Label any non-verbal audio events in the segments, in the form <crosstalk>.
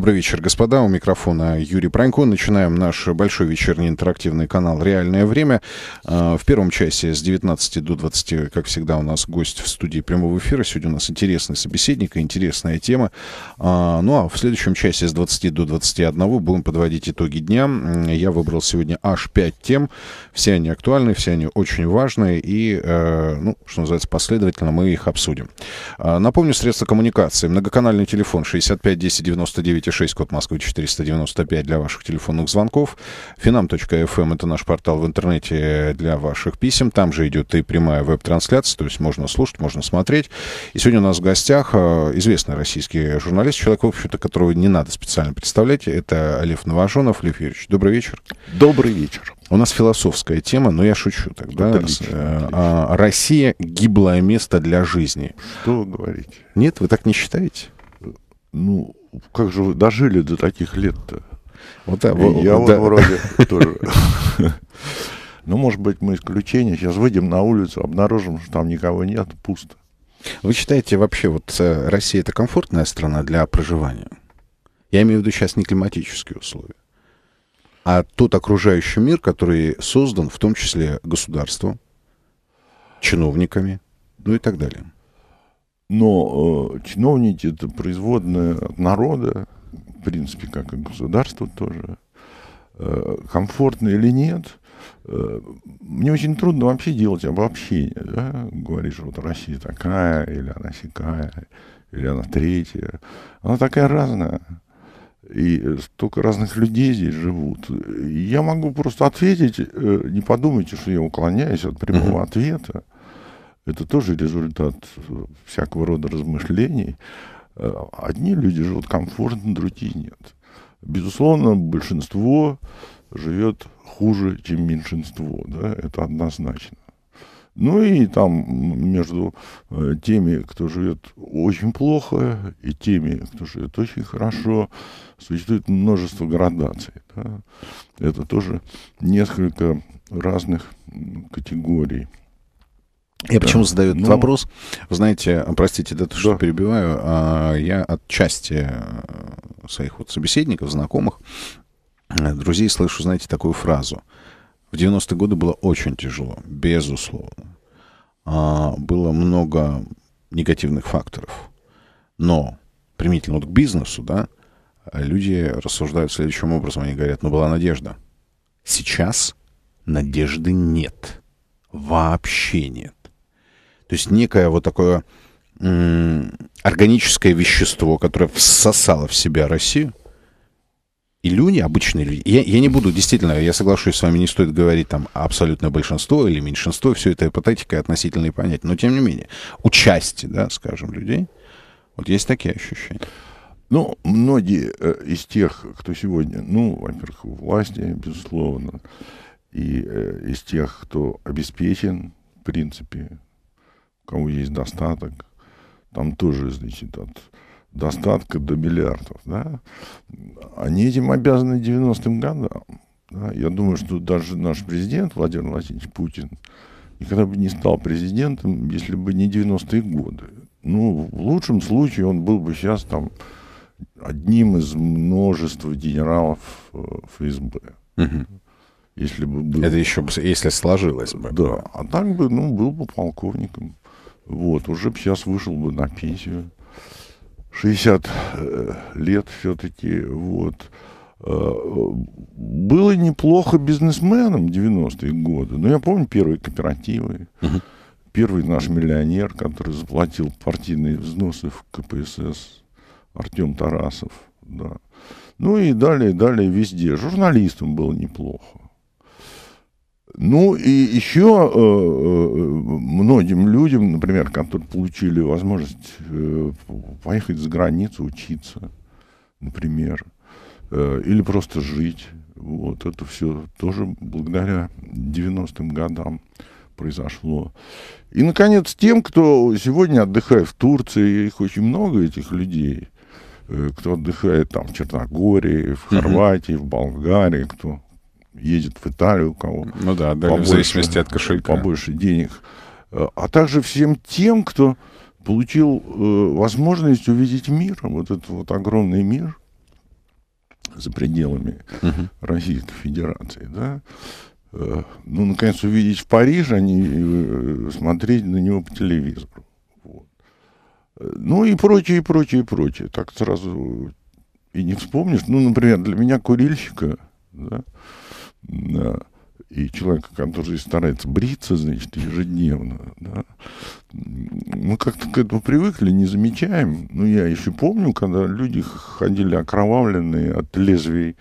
Добрый вечер, господа. У микрофона Юрий Пронько. Начинаем наш большой вечерний интерактивный канал «Реальное время». А, в первом часе с 19 до 20, как всегда, у нас гость в студии прямого эфира. Сегодня у нас интересный собеседник и интересная тема. А, ну а в следующем часе с 20 до 21 будем подводить итоги дня. Я выбрал сегодня аж 5 тем. Все они актуальны, все они очень важные. И, э, ну, что называется, последовательно мы их обсудим. А, напомню, средства коммуникации. Многоканальный телефон 65 10 99 296, код Москвы 495 для ваших телефонных звонков. Finam.fm эм — это наш портал в интернете для ваших писем. Там же идет и прямая веб-трансляция, то есть можно слушать, можно смотреть. И сегодня у нас в гостях э, известный российский журналист, человек, в общем-то, которого не надо специально представлять. Это Олег Новожонов. Лев Юрьевич, добрый вечер. Добрый вечер. У нас философская тема, но я шучу тогда. Отлично, э, отлично. А Россия гиблое место для жизни. Что говорить Нет, вы так не считаете? ну, как же вы дожили до таких лет-то? Вот, а, вот, я да. вот вроде <laughs> тоже. Ну, может быть, мы исключение. Сейчас выйдем на улицу, обнаружим, что там никого нет, пусто. Вы считаете вообще, вот э, Россия это комфортная страна для проживания? Я имею в виду сейчас не климатические условия, а тот окружающий мир, который создан в том числе государством, чиновниками, ну и так далее. Но э, чиновники это производное от народа, в принципе, как и государство тоже. Э, комфортно или нет, э, мне очень трудно вообще делать обобщение. Да? Говоришь, вот Россия такая, или она сякая, или она третья. Она такая разная. И э, столько разных людей здесь живут. Я могу просто ответить, э, не подумайте, что я уклоняюсь от прямого mm-hmm. ответа. Это тоже результат э, всякого рода размышлений. Э, одни люди живут комфортно, другие нет. Безусловно, большинство живет хуже, чем меньшинство. Да? Это однозначно. Ну и там между э, теми, кто живет очень плохо, и теми, кто живет очень хорошо, существует множество градаций. Да? Это тоже несколько разных категорий. Я да. почему задаю этот ну, вопрос? Вы знаете, простите, да, то, что да. перебиваю, а я отчасти э, своих вот собеседников, знакомых, э, друзей слышу, знаете, такую фразу. В 90-е годы было очень тяжело, безусловно. А, было много негативных факторов. Но применительно вот к бизнесу, да, люди рассуждают следующим образом. Они говорят, ну была надежда. Сейчас надежды нет. Вообще нет. То есть некое вот такое органическое вещество, которое всосало в себя Россию, и люди, обычные люди, я, я не буду, действительно, я соглашусь с вами, не стоит говорить там абсолютное большинство или меньшинство, все это ипотетика и относительные понятия, но тем не менее, участие, да, скажем, людей, вот есть такие ощущения. Ну, многие э, из тех, кто сегодня, ну, во-первых, у власти, безусловно, и э, из тех, кто обеспечен, в принципе, кого есть достаток, там тоже, значит, от достатка до миллиардов, да, они этим обязаны 90-м годам. Да? Я думаю, что даже наш президент Владимир Владимирович Путин никогда бы не стал президентом, если бы не 90-е годы. Ну, в лучшем случае он был бы сейчас там одним из множества генералов э, ФСБ. Если бы был. Это еще если сложилось бы. Да. А так бы, ну, был бы полковником. Вот, уже сейчас вышел бы на пенсию. 60 э, лет все-таки, вот. Э, было неплохо бизнесменом 90-е годы. Но я помню первые кооперативы. Первый наш миллионер, который заплатил партийные взносы в КПСС, Артем Тарасов. Да. Ну и далее, далее везде. Журналистам было неплохо. Ну и еще э, э, многим людям, например, которые получили возможность э, поехать за границу учиться, например, или просто жить, вот это все тоже благодаря 90-м годам произошло. И, наконец, тем, кто сегодня отдыхает в Турции, их очень много, этих людей, кто отдыхает там в Черногории, в Хорватии, в Болгарии, кто, едет в Италию, у кого ну да, да побольше, в зависимости от кошелька. Побольше денег. Э, а также всем тем, кто получил э, возможность увидеть мир, вот этот вот огромный мир за пределами угу. Российской Федерации, да, э, ну, наконец, увидеть в Париже, а не э, смотреть на него по телевизору. Вот. Э, ну и прочее, и прочее, и прочее. Так сразу и не вспомнишь. Ну, например, для меня курильщика, да, э, да, и человек, который старается бриться, значит, ежедневно, да, мы как-то к этому привыкли, не замечаем. Ну, я еще помню, когда люди ходили окровавленные от лезвий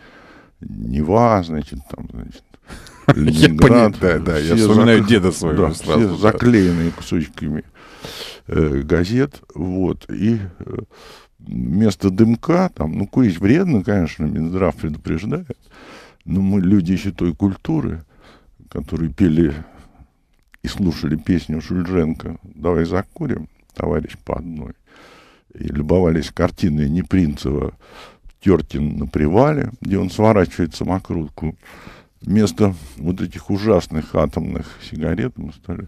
Нева, значит, там, значит, <laughs> Ленинград. Я понимаю, да, да, я вспоминаю <laughs> деда своего сразу. Все заклеенные кусочками э, газет, вот, и э, вместо дымка, там, ну, курить вредно, конечно, Минздрав предупреждает, но ну, мы люди еще той культуры, которые пели и слушали песню Шульженко «Давай закурим, товарищ по одной», и любовались картиной Непринцева Тертин на привале, где он сворачивает самокрутку. Вместо вот этих ужасных атомных сигарет мы стали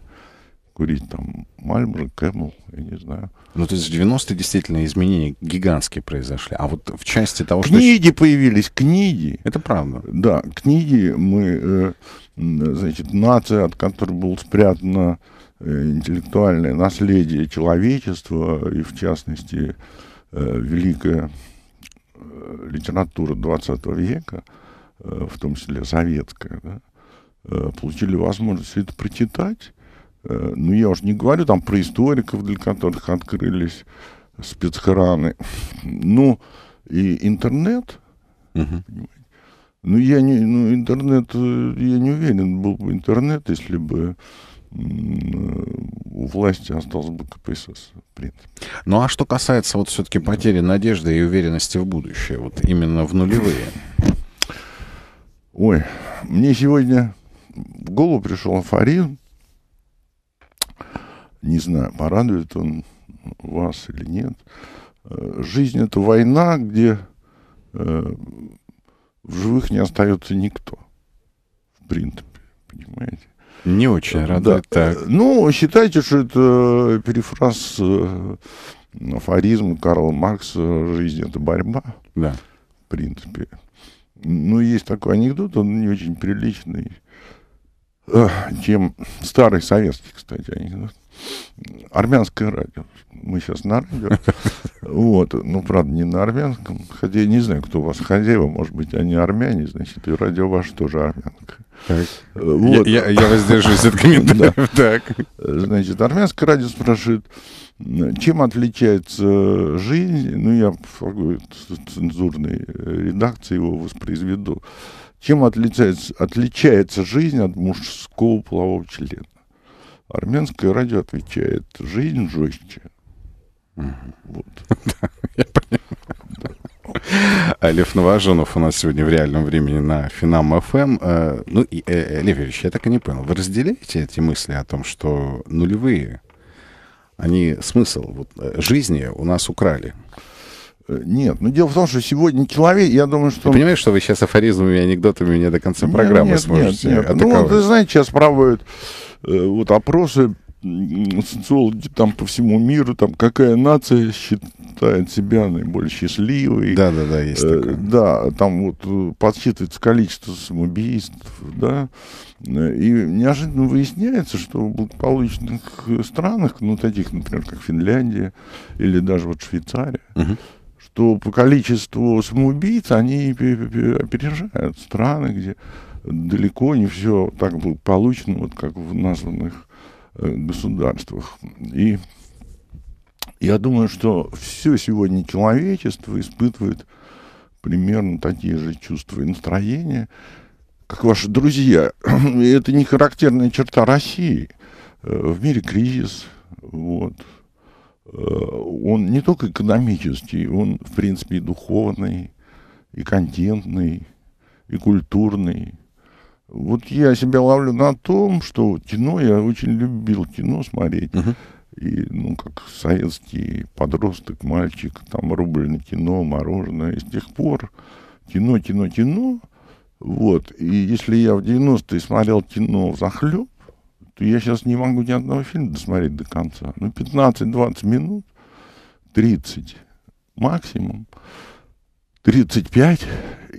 курить там Мальборо, Кэмл, я не знаю. Ну, то есть в 90-е действительно изменения гигантские произошли. А вот в части того, книги что... Книги появились, книги. Это правда. Да, книги мы, э, значит, нация, от которой было спрятано э, интеллектуальное наследие человечества, и в частности, э, великая литература 20 века, в том числе советская, да, получили возможность это прочитать, Э, ну, я уже не говорю там про историков, для которых открылись спецхраны. <laughs> Ну, и интернет, Ну, я не, ну, интернет, э, я не уверен, был бы интернет, если бы у власти остался бы КПСС, в принципе. Ну а что касается вот все-таки потери надежды и уверенности в будущее, вот именно в нулевые? Ой, мне сегодня в голову пришел афоризм, не знаю, порадует он вас или нет. Э, жизнь — это война, где э, в живых не остается никто, в принципе, понимаете? Не очень э, радует да. так. Ну, считайте, что это перефраз афоризма Карла Маркса «Жизнь — это борьба». Да. В принципе. Ну, есть такой анекдот, он не очень приличный, чем старый советский, кстати, анекдот армянское радио. Мы сейчас на радио. <laughs> Вот, ну, правда, не на армянском. Хотя не знаю, кто у вас хозяева, может быть, они армяне, значит, и радио ваше тоже армянское Вот. Я, я, я воздерживаюсь от комментариев. <laughs> Так. Значит, армянское радио спрашивает, чем отличается жизнь, ну, я в цензурной э, редакции его воспроизведу, чем отличается, отличается жизнь от мужского полового члена? Армянское радио отвечает, жизнь жестче. Вот. <laughs> Да, Лев Новоженов у нас сегодня в реальном времени на Финам ФМ. Эм. Э, ну, и, э, э, Лев Юрьевич, я так и не понял. Вы разделяете эти мысли о том, что нулевые, они смысл вот, жизни у нас украли? Э, нет, но ну, дело в том, что сегодня человек, я думаю, что... Ты понимаешь, что вы сейчас афоризмами и анекдотами меня до конца нет, программы нет, сможете нет, нет. Ну, атаковать? Ну, ты знаешь, сейчас проводят э, вот опросы, социологи там по всему миру, там какая нация считает себя наиболее счастливой. Да, да, да, есть э, такое. Э, да, там вот э, подсчитывается количество самоубийств, да. И неожиданно выясняется, что в благополучных странах, ну, таких, например, как Финляндия или даже вот Швейцария, угу что по количеству самоубийц они опережают страны, где далеко не все так получено, вот как в названных э, государствах. И я думаю, что все сегодня человечество испытывает примерно такие же чувства и настроения, как ваши друзья. И это не характерная черта России. Э, в мире кризис, вот, Э, он не только экономический, он, в принципе, и духовный, и контентный, и культурный. Вот я себя ловлю на том, что кино, я очень любил кино смотреть. Uh-huh. И, ну, как советский подросток, мальчик, там рубль на кино, мороженое. И с тех пор кино, кино, кино. Вот. И если я в 90-е смотрел кино в захлеб, я сейчас не могу ни одного фильма досмотреть до конца. Ну, 15-20 минут, 30 максимум, 35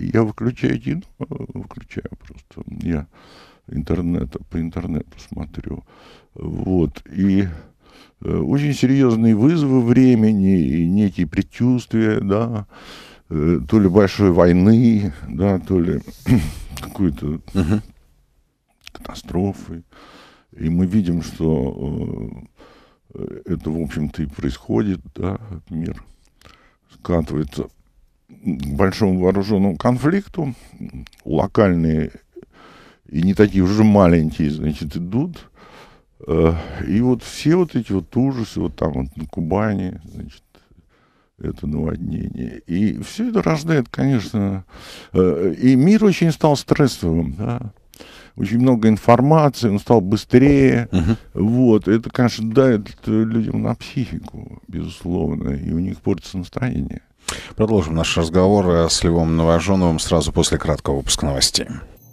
я выключаю один, э, выключаю просто. Я интернета, по интернету смотрю. Вот. И э, очень серьезные вызовы времени и некие предчувствия, да, э, то ли большой войны, да, то ли <clears throat> какой-то uh-huh. катастрофы. И мы видим, что э, это, в общем-то, и происходит, да, мир скатывается к большому вооруженному конфликту, локальные и не такие уже маленькие, значит, идут. Э, и вот все вот эти вот ужасы, вот там вот на Кубани, значит, это наводнение. И все это рождает, конечно, э, и мир очень стал стрессовым, да очень много информации, он стал быстрее. Угу. Вот, это, конечно, дает людям на психику, безусловно, и у них портится настроение. Продолжим наш разговор э, с Львом Новоженовым сразу после краткого выпуска новостей.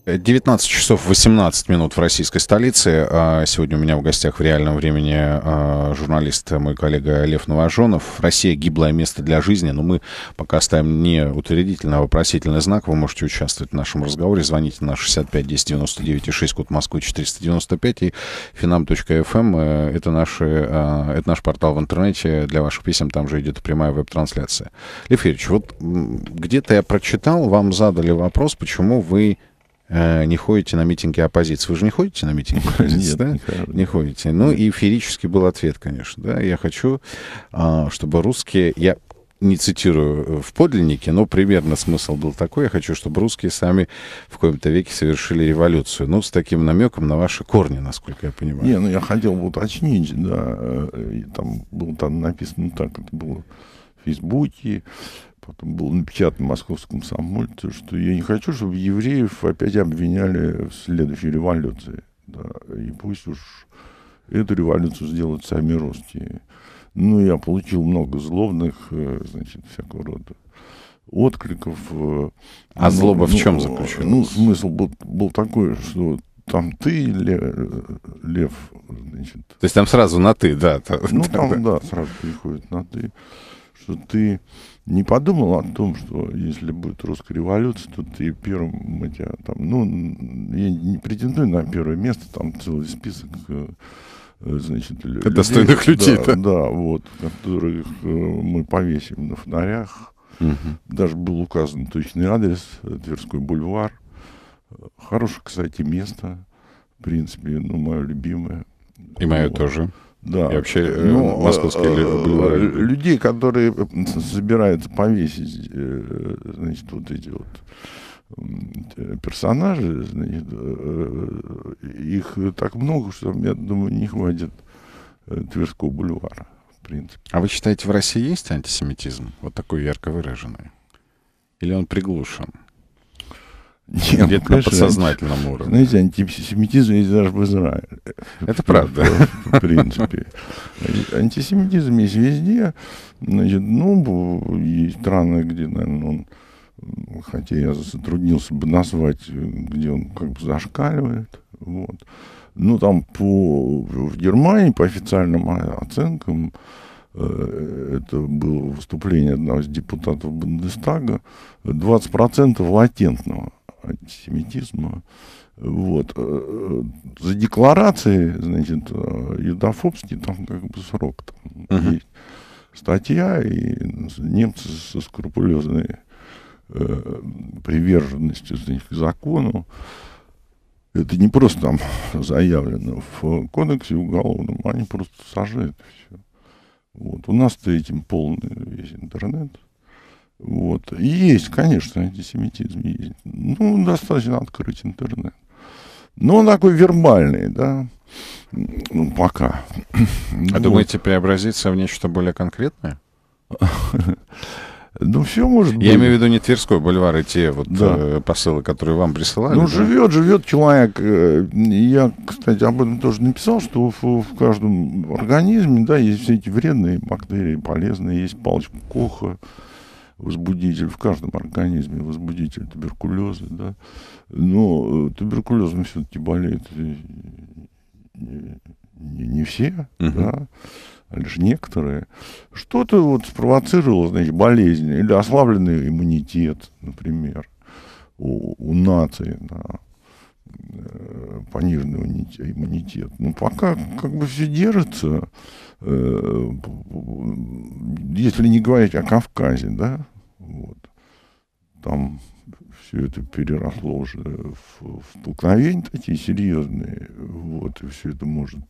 19 часов 18 минут в российской столице. А, сегодня у меня в гостях в реальном времени а, журналист, мой коллега Лев Новожонов. Россия гиблое место для жизни, но мы пока ставим не утвердительный, а вопросительный знак. Вы можете участвовать в нашем разговоре. Звоните на 65 10 99 6, код Москвы 495 и finam.fm. Эм. Э, это, наши, а, это наш портал в интернете для ваших писем. Там же идет прямая веб-трансляция. Лев Юрьевич, вот где-то я прочитал, вам задали вопрос, почему вы Э, не ходите на митинги оппозиции. Вы же не ходите на митинги оппозиции, да? Не ходите. Ну и феерически был ответ, конечно. Да? Я хочу, а, чтобы русские... Я не цитирую э, в подлиннике, но примерно смысл был такой. Я хочу, чтобы русские сами в каком то веке совершили революцию. Ну, с таким намеком на ваши корни, насколько я понимаю. Не, ну я хотел бы уточнить, да. Э, там было там написано так, это было в Фейсбуке потом было напечатано в московском комсомольце, что я не хочу, чтобы евреев опять обвиняли в следующей революции. Да. И пусть уж эту революцию сделают сами русские. Ну, я получил много злобных, э, значит, всякого рода откликов. Э, а ну, злоба ну, в чем э, заключена? Ну, смысл был, был такой, что там ты, Лев, значит... То есть там сразу на ты, да? ну, <laughs> там, да, сразу приходит на ты, что ты не подумал о том, что если будет русская революция, то ты первым мы тебя там, ну, я не претендую на первое место, там целый список э, э, значит, людей, достойных людей, да, да. вот, которых э, мы повесим на фонарях. Угу. Даже был указан точный адрес, Тверской бульвар. Хорошее, кстати, место, в принципе, ну, мое любимое. И мое вот. тоже. Да. И вообще э, ну, э, московские э, бульвары. Людей, которые собираются повесить значит, вот эти вот персонажи, значит, их так много, что, я думаю, не хватит Тверского бульвара, в принципе. А вы считаете, в России есть антисемитизм? Вот такой ярко выраженный? Или он приглушен? Нет, ну, Где-то конечно, на подсознательном уровне. Знаете, антисемитизм есть даже в Израиле. Это правда. В принципе. Антисемитизм есть везде. Значит, ну, есть страны, где, наверное, он хотя я затруднился бы назвать, где он как бы зашкаливает. Вот. Ну, там по, в Германии, по официальным оценкам, э, это было выступление одного из депутатов Бундестага, 20% латентного антисемитизма. Вот. Э, э, за декларации, значит, э, юдофобские, там как бы срок. Там uh-huh. есть статья, и немцы со скрупулезной э, приверженностью значит, к закону, это не просто там заявлено в кодексе уголовном, они просто сажают все. Вот. У нас-то этим полный весь интернет. Вот. есть, конечно, антисемитизм. Есть. Ну, достаточно открыть интернет. Но он такой вербальный, да. Ну, пока. А вот. думаете, преобразиться в нечто более конкретное? <laughs> Ну, все может быть. Я имею в виду не Тверской бульвар и а те вот да. Э, посылы, которые вам присылали. Ну, да? живет, живет человек. Э, я, кстати, об этом тоже написал, что в, в каждом организме, да, есть все эти вредные бактерии, полезные, есть палочка Коха, возбудитель в каждом организме, возбудитель туберкулеза, да, но э, туберкулезом все-таки болеют э, не, не все, угу. да, а лишь некоторые. Что-то вот спровоцировало, значит, болезнь или ослабленный иммунитет, например, у, у нации, да, э, пониженный иммунитет. Но ну, пока как бы все держится, Э, если не говорить о Кавказе, да, вот, там все это переросло уже в, в столкновения такие серьезные, вот, и все это может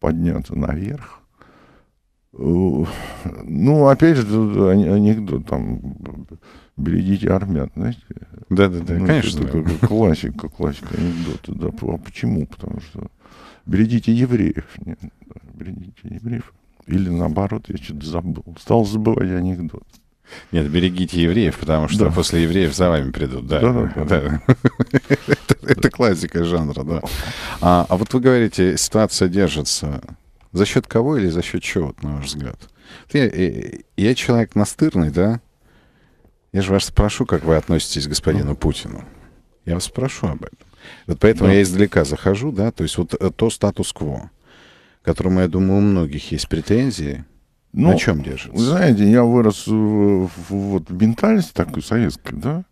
подняться наверх. Ну, опять же, анекдот там «Берегите армян», знаете? Да-да-да, ну, конечно. Это да. классика, классика анекдота. Да. А почему? Потому что «Берегите евреев». Нет, да берегите евреев. Или наоборот, я что-то забыл. Стал забывать анекдот. Нет, берегите евреев, потому что да. после евреев за вами придут, да. да, да, да. это, это классика жанра, да. А, а вот вы говорите, ситуация держится. За счет кого или за счет чего, на ваш взгляд? Я, э, я человек настырный, да? Я же вас спрошу, как вы относитесь к господину ну. Путину. Я вас спрошу об этом. Вот поэтому да. я издалека захожу, да, то есть вот э, то статус-кво которому, я думаю, у многих есть претензии. Ну, На чем держится? знаете, я вырос в, в, вот, в ментальности такой советской, да,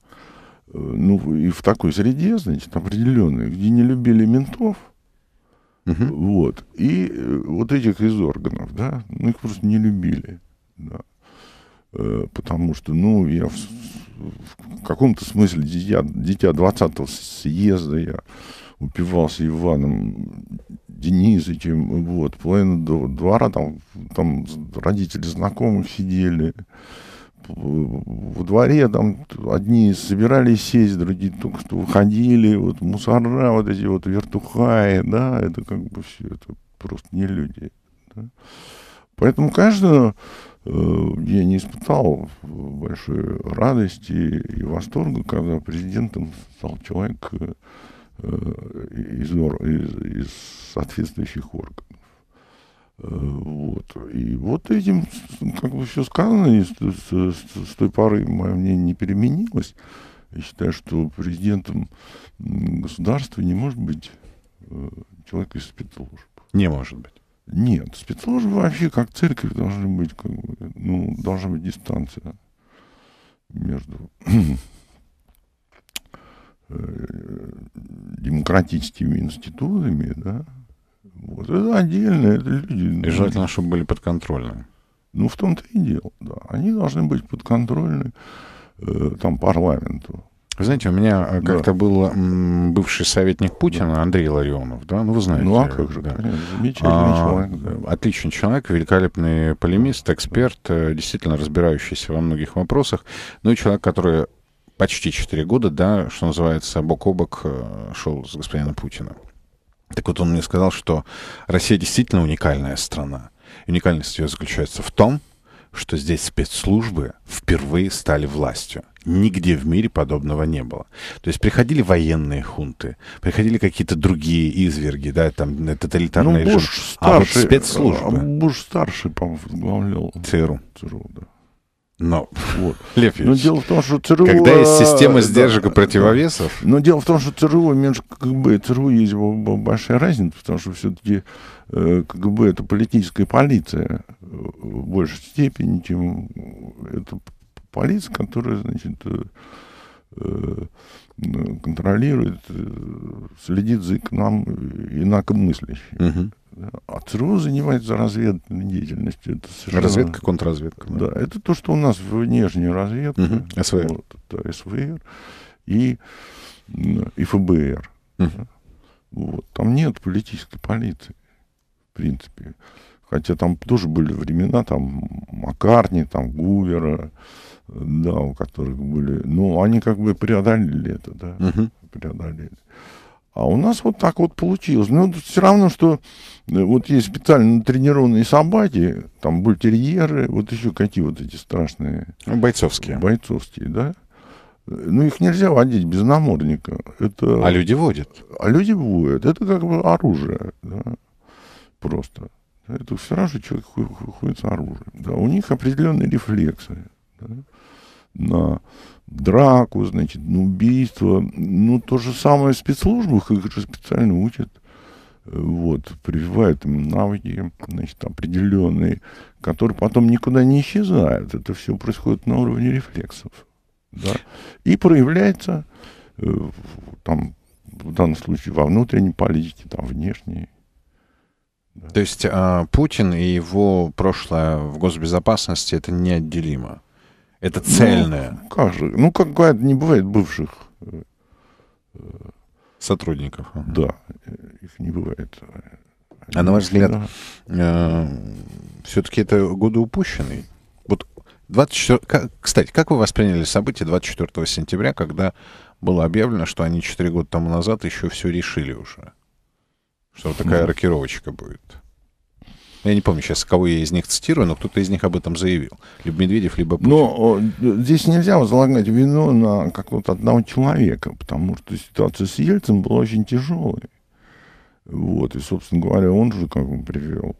э, ну, и в такой среде, значит, определенной, где не любили ментов, угу. вот, и э, вот этих из органов, да, ну, их просто не любили, да, э, потому что, ну, я в, в каком-то смысле дитя, дитя 20-го съезда, я упивался Иваном Денисовичем, вот, половина двора, там, там родители знакомых сидели, во дворе там одни собирались сесть, другие только что выходили, вот мусора, вот эти вот вертухаи, да, это как бы все, это просто не люди. Да. Поэтому, конечно, э, я не испытал большой радости и восторга, когда президентом стал человек, э, Э, из, из, из соответствующих органов. Э, вот. И вот этим, как бы все сказано, и с, с, с той поры мое мнение не переменилось. Я считаю, что президентом государства не может быть э, человек из спецслужб. Не может быть. Нет, спецслужбы вообще как церковь должны быть, как бы, ну, должна быть дистанция между Э, демократическими институтами, да, вот это отдельно, это люди... И желательно, чтобы были подконтрольны. Ну, в том-то и дело, да. Они должны быть подконтрольны э, там парламенту. Вы знаете, у меня э, как-то был м, бывший советник Путина, да. Андрей Ларионов, да, ну вы знаете. Ну а как же, да. замечательный а, человек. Да. Отличный человек, великолепный полемист, эксперт, э, действительно разбирающийся во многих вопросах, ну и человек, который почти 4 года, да, что называется, бок о бок э, шел с господином Путиным. Так вот он мне сказал, что Россия действительно уникальная страна. уникальность ее заключается в том, что здесь спецслужбы впервые стали властью. Нигде в мире подобного не было. То есть приходили военные хунты, приходили какие-то другие изверги, да, там э, тоталитарные ну, режим, старший, а вот спецслужбы. А Буш старший, по-моему, возглавлял ЦРУ. ЦРУ, да. Но, вот. <laughs> Лев Ильич, но дело в том, что ЦРУ... Когда есть э, система сдержек да, и противовесов... Да. Но дело в том, что ЦРУ, меньше КГБ, ЦРУ есть большая разница, потому что все-таки э, КГБ это политическая полиция э, в большей степени, чем это полиция, которая, значит, контролирует, э, следит за нам инакомыслящими. Угу. А ЦРУ занимается разведывательной деятельностью. Это совершенно... Разведка, контрразведка. Да. да, это то, что у нас внешняя разведка. Угу. СВР. Вот, да, СВР и, и ФБР. Угу. Вот. Там нет политической полиции, в принципе. Хотя там тоже были времена, там Маккартни, там Гувера, да, у которых были, ну, они как бы преодолели это, да, угу. преодолели. А у нас вот так вот получилось. Ну, все равно, что э, вот есть специально тренированные собаки, там бультерьеры, вот еще какие вот эти страшные. Бойцовские. Бойцовские, да. Ну, их нельзя водить без намордника. Это... А люди водят. А люди водят. Это как бы оружие, да. Просто. Это все равно, что человек ходит с оружием. Да. У них определенные рефлексы. Да на драку, значит, на убийство. Ну, то же самое в спецслужбах, их же специально учат. Вот, прививают им навыки, значит, определенные, которые потом никуда не исчезают. Это все происходит на уровне рефлексов. Да? И проявляется э, там, в данном случае во внутренней политике, там, внешней. Да. То есть а, Путин и его прошлое в госбезопасности это неотделимо? Это цельное. Ну, как же? Ну, как говорят, не бывает бывших э, сотрудников. Да, их не бывает. А на ваш взгляд, э, все-таки это годы упущенные? Вот 24... Как, кстати, как вы восприняли события 24 сентября, когда было объявлено, что они 4 года тому назад еще все решили уже? Что такая рокировочка будет? Я не помню сейчас, кого я из них цитирую, но кто-то из них об этом заявил. Либо Медведев, либо Путин. Но ну, здесь нельзя возлагать вину на какого-то одного человека, потому что ситуация с Ельцем была очень тяжелой. Вот, и, собственно говоря, он же как бы привел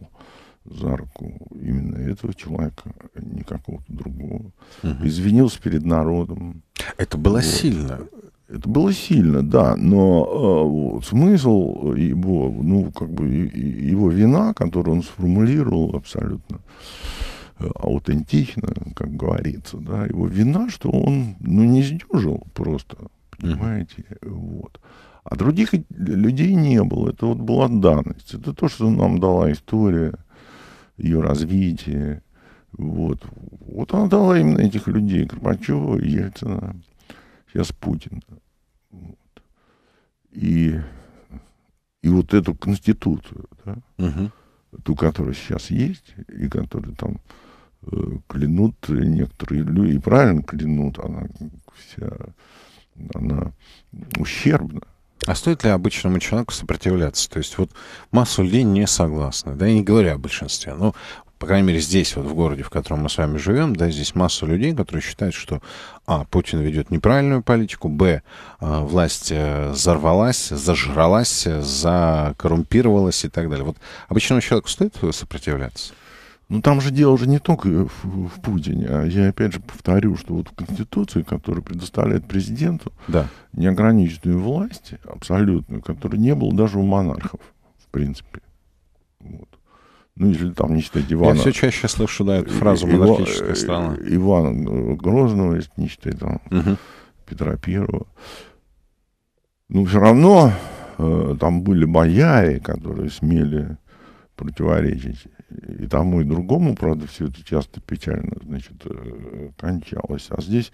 за руку именно этого человека, а не какого-то другого. Угу. Извинился перед народом. Это было вот. сильно. Это было сильно, да, но э, вот, смысл его, ну, как бы его вина, которую он сформулировал абсолютно э, аутентично, как говорится, да, его вина, что он, ну, не сдюжил просто, понимаете, вот. А других людей не было, это вот была данность, это то, что нам дала история, ее развитие, вот. Вот она дала именно этих людей, Горбачева, Ельцина, сейчас Путин. Вот. И, и вот эту конституцию, да, угу. ту, которая сейчас есть, и которую там э, клянут некоторые люди, и правильно клянут, она вся, она ущербна. А стоит ли обычному человеку сопротивляться? То есть вот массу людей не согласны, да, я не говоря о большинстве, но по крайней мере, здесь, вот в городе, в котором мы с вами живем, да, здесь масса людей, которые считают, что, а, Путин ведет неправильную политику, б, а, власть э, взорвалась, зажралась, закоррумпировалась и так далее. Вот обычному человеку стоит сопротивляться? Ну, там же дело уже не только в, в Путине. А я опять же повторю, что вот в Конституции, которая предоставляет президенту да. неограниченную власть, абсолютную, которая не было даже у монархов, в принципе. Вот ну, если там нечто дивана Я все чаще слышу, да, эту фразу «монархическая Ива, э, страна». Иван э, Грозного, если не считать там, угу. Петра Первого. Ну, все равно э, там были бояре, которые смели противоречить и тому, и другому, правда, все это часто печально, значит, э, кончалось. А здесь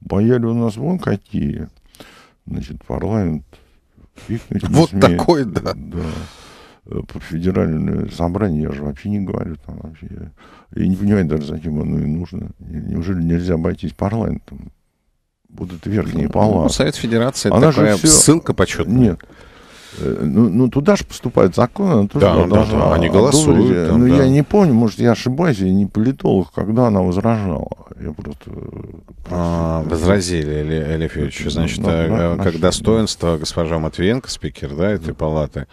бояре у нас вон какие, значит, парламент. Их, значит, вот смеет. такой, да. да. Э, про федеральное собрание я же вообще не говорю. Там вообще. Я не понимаю даже, зачем оно и нужно. Неужели нельзя обойтись парламентом? Будут верхние ну, палаты. Ну, Совет Федерации это такая все... ссылка почетная. Нет. Э, ну, ну, туда же поступает закон, она тоже да, должна да, они голосуют. Э, там, ну, да. я не помню, может, я ошибаюсь, я не политолог, когда она возражала. Я просто... А, просто... возразили, федорович Значит, ну, а, да, а, как достоинство да. госпожа Матвиенко, спикер да, этой да. палаты,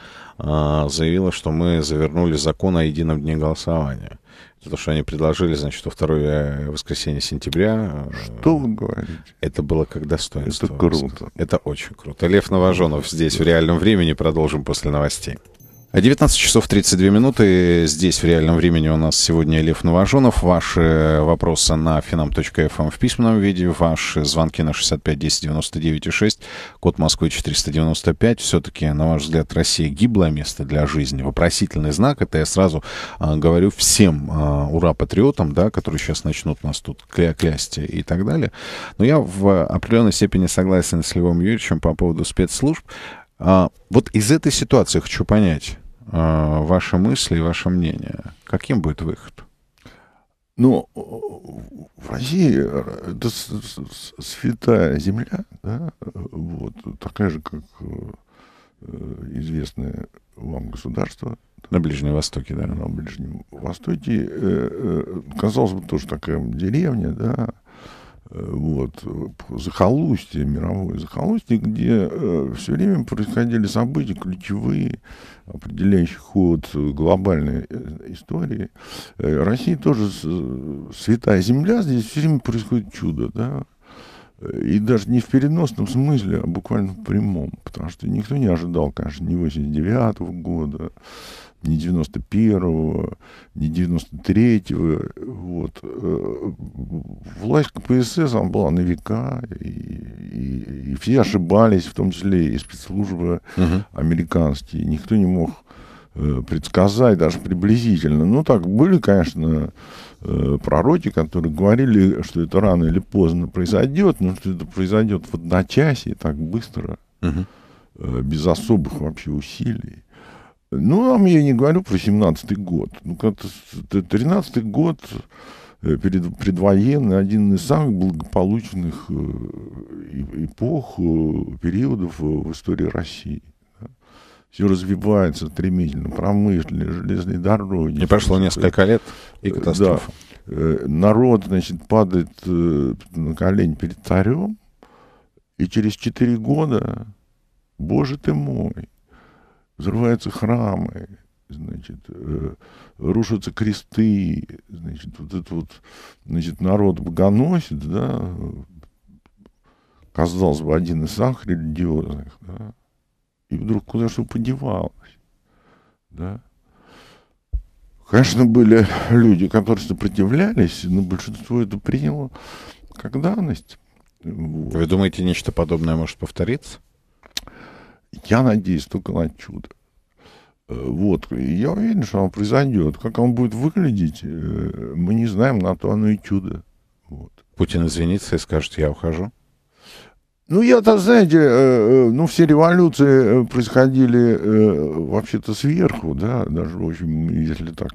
а, заявила, что мы завернули закон о едином дне голосования. То, что они предложили, значит, во второе воскресенье сентября. Что вы говорите? Это было как достоинство. Это круто. Это очень круто. Лев Новоженов здесь в реальном времени. Продолжим после новостей. 19 часов 32 минуты. Здесь в реальном времени у нас сегодня Лев Новожонов. Ваши вопросы на finam.fm эм в письменном виде, ваши звонки на 65 10 99 6, код Москвы 495. Все-таки, на ваш взгляд, Россия гиблое место для жизни? Вопросительный знак. Это я сразу а, говорю всем а, ура-патриотам, да, которые сейчас начнут нас тут кля клясть и так далее. Но я в определенной степени согласен с Левом Юрьевичем по поводу спецслужб. А, вот из этой ситуации хочу понять, Э, ваши мысли и ваше мнение. Каким будет выход? Ну, в России это святая земля, да, вот, такая же, как э, э, известное вам государство. На Ближнем Востоке, да. На Ближнем Востоке. Казалось бы, тоже такая деревня, да, вот, захолустье, мировое захолустье, где э, все время происходили события ключевые, определяющие ход глобальной э, истории. Э, Россия тоже с, святая земля, здесь все время происходит чудо, да, и даже не в переносном смысле, а буквально в прямом, потому что никто не ожидал, конечно, не 89 -го года, ни 91-го, ни 93-го. Вот. Э, власть КПСС она была на века, и, и, и все ошибались, в том числе и спецслужбы угу. американские. Никто не мог э, предсказать даже приблизительно. Ну, так были, конечно, э, пророки, которые говорили, что это рано или поздно произойдет, но что это произойдет в одночасье, так быстро, угу. без особых вообще усилий. Ну, там я не говорю про 17-й год. Ну, как-то 13-й год э, перед, предвоенный, один из самых благополучных э, эпох, э, периодов в истории России. Все развивается стремительно, промышленные, железные дороги. Не прошло несколько лет, и катастрофа. Да. Народ, значит, падает на колени перед царем, и через четыре года, боже ты мой, взрываются храмы, значит, э, рушатся кресты, значит, вот этот вот, значит, народ богоносит, да, казалось бы, один из самых религиозных, да, и вдруг куда что подевалось, да. Конечно, были люди, которые сопротивлялись, но большинство это приняло как данность. Вот. Вы думаете, нечто подобное может повториться? я надеюсь только на чудо. Э, вот, я уверен, что оно произойдет. Как он будет выглядеть, э, мы не знаем, на то оно и чудо. Вот. Путин извинится и скажет, я ухожу? Ну, я-то, знаете, э, ну, все революции происходили вообще-то сверху, да, даже очень, если так,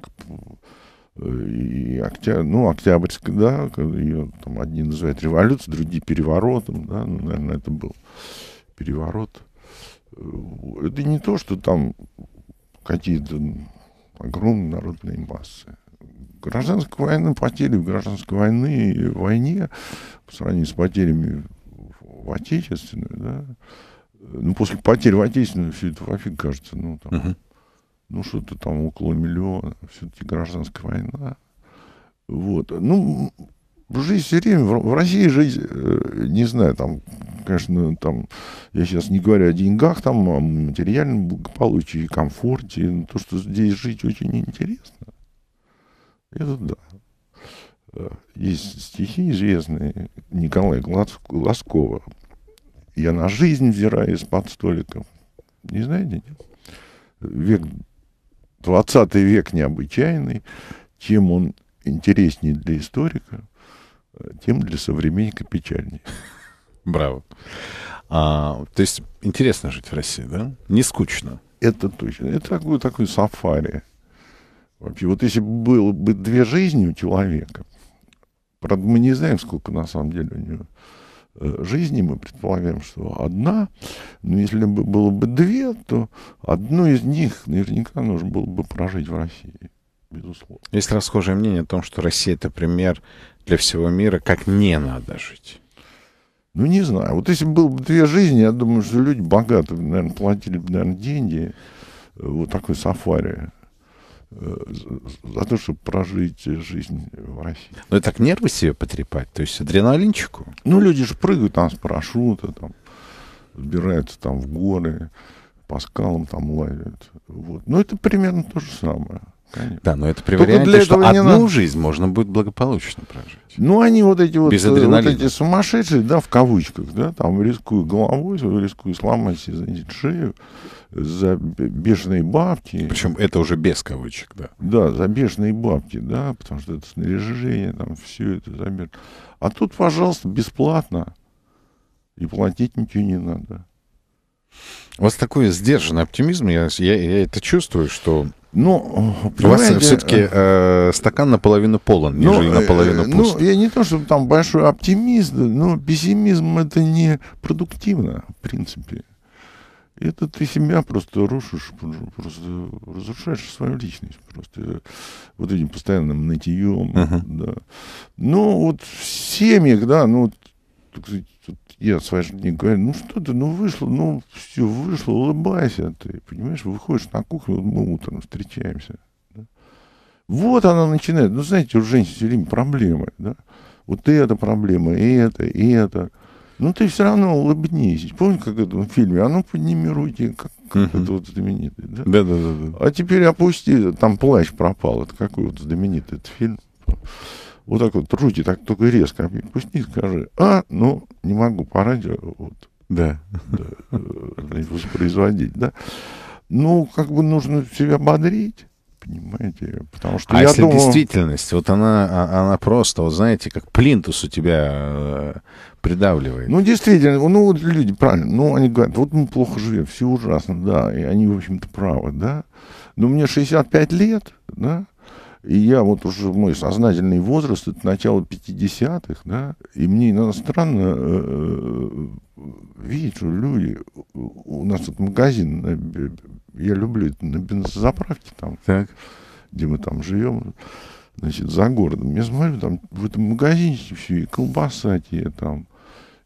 и октя... ну, октябрьская, да, ее там одни называют революцией, другие переворотом, да, ну, наверное, это был переворот это не то, что там какие-то огромные народные массы. Гражданской войны, потери в гражданской войны, войне, по сравнению с потерями в отечественной, да, ну, после потерь в отечественной все это вообще кажется, ну, там, uh-huh. ну, что-то там около миллиона, все-таки гражданская война. Вот. Ну, Жизнь все время, в России жить, э, не знаю, там, конечно, там, я сейчас не говорю о деньгах, там, о материальном благополучии, комфорте, то, что здесь жить очень интересно. Это да. Э, есть стихи известные Николая Глазкова. «Я на жизнь взираю из-под столика». Не знаете, нет? Век, 20 век необычайный. Чем он интереснее для историка – тем для современника печальнее. <laughs> Браво. А, то есть интересно жить в России, да? Не скучно. Это точно. Это такой, такое сафари. Вообще, вот если бы было бы две жизни у человека, правда, мы не знаем, сколько на самом деле у него э, жизни, мы предполагаем, что одна, но если бы было бы две, то одну из них наверняка нужно было бы прожить в России, безусловно. Есть расхожее мнение о том, что Россия — это пример для всего мира, как не надо жить? Ну, не знаю. Вот если бы было бы две жизни, я думаю, что люди богатые, наверное, платили бы, наверное, деньги. Э, вот такой сафари э, за то, чтобы прожить жизнь в России. Ну, и так нервы себе потрепать, то есть адреналинчику. Ну, люди же прыгают там с парашюта, там, сбираются там в горы, по скалам там лазят. Вот. Ну, это примерно то же самое. Конечно. Да, но это при что одну надо... жизнь можно будет благополучно прожить. Ну, они вот эти вот, Без э, вот эти сумасшедшие, да, в кавычках, да, там рискую головой, рискую сломать значит, шею за бешеные бабки. Причем это уже без кавычек, да. Да, за бешеные бабки, да, потому что это снаряжение, там все это заберет. А тут, пожалуйста, бесплатно. И платить ничего не надо. У вас такой сдержанный оптимизм. Я, я, я это чувствую, что ну, У вас все-таки э, э, стакан наполовину полон, ну, нежели э, наполовину э, пуст. Ну, я не то, что там большой оптимист, но пессимизм это не продуктивно, в принципе. Это ты себя просто рушишь, просто разрушаешь свою личность. Просто вот этим постоянным нытьем. Uh-huh. Да. Ну, вот в семьях, да, ну, так сказать, я своей жене говорю, ну что ты, ну вышло, ну все, вышло, улыбайся ты, понимаешь, выходишь на кухню, вот мы утром встречаемся. Да? Вот она начинает, ну знаете, у женщин все время проблемы, да, вот это проблема, и это, и это. Ну ты все равно улыбнись. Помнишь, как это в фильме? А ну подними руки, как, как это вот знаменитый, да? Да, да, да, да. А теперь опусти, там плащ пропал. Это какой вот знаменитый этот фильм вот так вот руки так только резко. Пусти, скажи, а, ну, не могу по радио, вот. Да. да э, воспроизводить, да. Ну, как бы нужно себя бодрить понимаете? Потому что а я если думал... действительность, вот она, а, она просто, вот знаете, как плинтус у тебя э, придавливает. Ну, действительно, ну, вот люди, правильно, ну, они говорят, вот мы плохо живем, все ужасно, да, и они, в общем-то, правы, да. Но мне 65 лет, да, и я вот уже мой сознательный возраст, это начало 50-х, да, и мне иногда странно э, э, видеть, что люди, у нас тут магазин, э, я люблю это на бензозаправке там, так. где мы там живем, значит, за городом. Я смотрю, там в этом магазине все, и колбаса тебе там,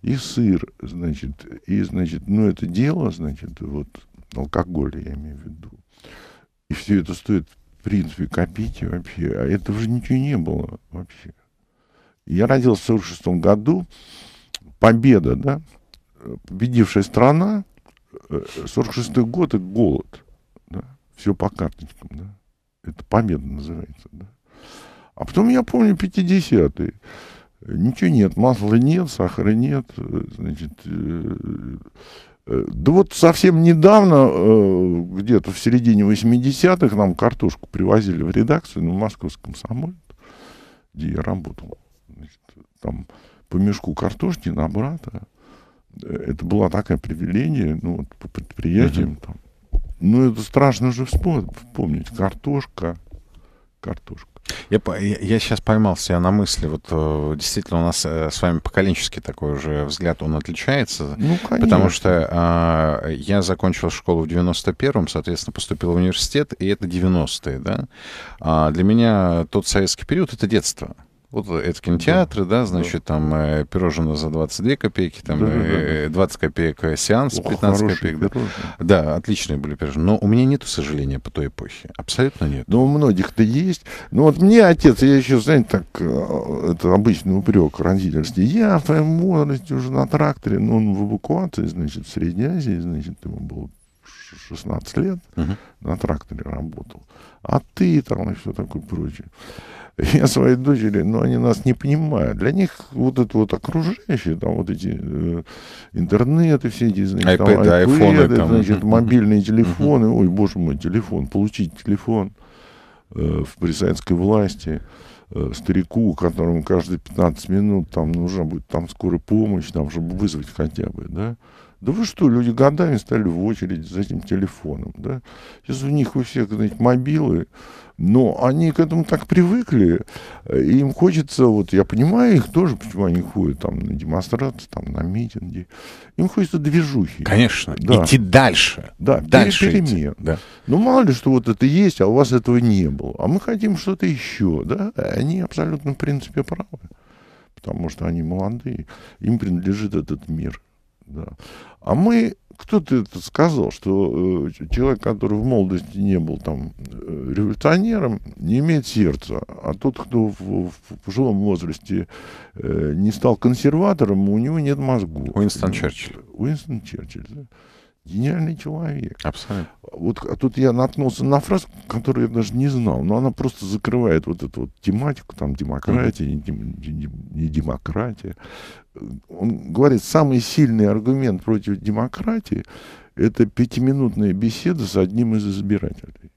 и сыр, значит, и, значит, ну, это дело, значит, вот алкоголь, я имею в виду. И все это стоит в принципе, копите вообще. А этого же ничего не было вообще. Я родился в 46 году. Победа, да? Победившая страна. 46 э, год — это голод. Да? Все по карточкам, да? Это победа называется, да? А потом я помню 50 й Ничего нет, масла нет, сахара нет, э, значит, э, Э, да вот совсем недавно, э, где-то в середине 80-х, нам картошку привозили в редакцию на московском комсомоле, где я работал. Значит, там по мешку картошки на брата. Это была такая привилегия, ну, вот, по предприятиям там. Ну, это страшно же вспомнить. Картошка, картошка. Я, я, сейчас поймался я на мысли, вот э, действительно у нас э, с вами поколенческий такой уже взгляд, он отличается, ну, конечно. потому что а, я закончил школу в 91-м, соответственно, поступил в университет, и это 90-е, да. А для меня тот советский период — это детство. Вот это кинотеатры, да, да значит, да. там э, пирожное за 22 копейки, там да, да, э, 20 копеек э, сеанс, Ох, 15 копеек. Да. да, отличные были пирожные. Но у меня нету сожаления по той эпохе. Абсолютно нет. Но ну, у многих-то есть. Ну вот мне отец, я еще, знаете, так, э, это обычный упрек родительский. Я в твоем возрасте уже на тракторе, ну он в эвакуации, значит, в Средней Азии, значит, ему было 16 лет, угу. на тракторе работал. А ты там и все такое прочее. <laughs> я своей дочери, но они нас не понимают. Для них вот это вот окружающее, там вот эти э, интернеты, все эти, значит, iPad, там, iPad, iPhone, это, там. значит, мобильные телефоны. Ой, боже мой, телефон, получить телефон э, в присоветской власти э, старику, которому каждые 15 минут там нужна будет там скорая помощь, там, чтобы вызвать хотя бы, да. Да вы что, люди годами стали в очередь за этим телефоном, да? Сейчас у них у всех, значит, мобилы, но они к этому так привыкли, и э, им хочется, вот я понимаю их тоже, почему они ходят там на демонстрации, там на митинги, им хочется движухи. Конечно, да. идти дальше. Да, дальше перемен. Идти, да. Ну, мало ли, что вот это есть, а у вас этого не было. А мы хотим что-то еще, да? А они абсолютно, в принципе, правы, потому что они молодые, им принадлежит этот мир. Да. А мы кто-то это сказал, что э, человек, который в молодости не был там э, революционером, не имеет сердца, а тот, кто в, в пожилом возрасте э, не стал консерватором, у него нет мозгу. Уинстон Черчилль. Уинстон Черчилль, да. Гениальный человек. Абсолютно. Вот а тут я наткнулся на фразу, которую я даже не знал, но она просто закрывает вот эту вот тематику, там демократия, не, не, не демократия. Он говорит, самый сильный аргумент против демократии – это пятиминутная беседа с одним из избирателей.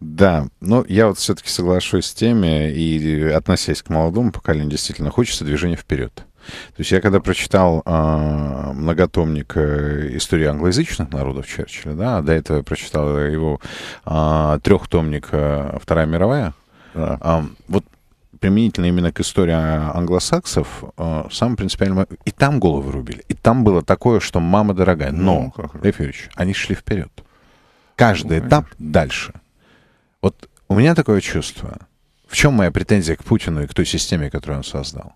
Да, но ну, я вот все-таки соглашусь с теми, и относясь к молодому поколению, действительно хочется движения вперед. То есть я когда прочитал а, э, многотомник истории англоязычных народов Черчилля, да, а до этого я прочитал его а, э, трехтомник Вторая мировая, да. э, вот применительно именно к истории англосаксов, э, сам принципиально... И там головы рубили, и там было такое, что мама дорогая. Ну, Но, ну, Лев они шли вперед. Каждый ну, этап дальше. Вот у меня такое чувство. В чем моя претензия к Путину и к той системе, которую он создал?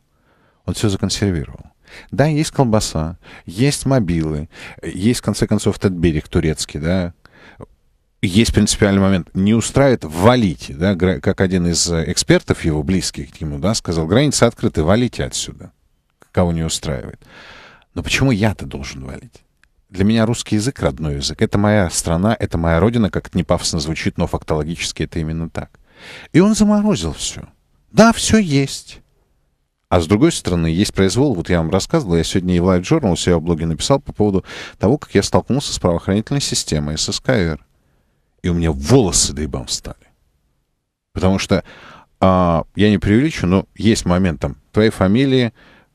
Он все законсервировал. Да, есть колбаса, есть мобилы, есть, в конце концов, этот берег турецкий, да, есть принципиальный момент. Не устраивает, валите. Да? Как один из экспертов его, близких к нему, да, сказал, границы открыты, валите отсюда. Кого не устраивает. Но почему я-то должен валить? Для меня русский язык — родной язык. Это моя страна, это моя родина, как это не пафосно звучит, но фактологически это именно так. И он заморозил все. Да, все есть. А с другой стороны, есть произвол, вот я вам рассказывал, я сегодня и в Live Journal у себя в блоге написал по поводу того, как я столкнулся с правоохранительной системой ССКР. И у меня волосы дыбом встали. Потому что, а, я не преувеличу, но есть момент там, твоей фамилии,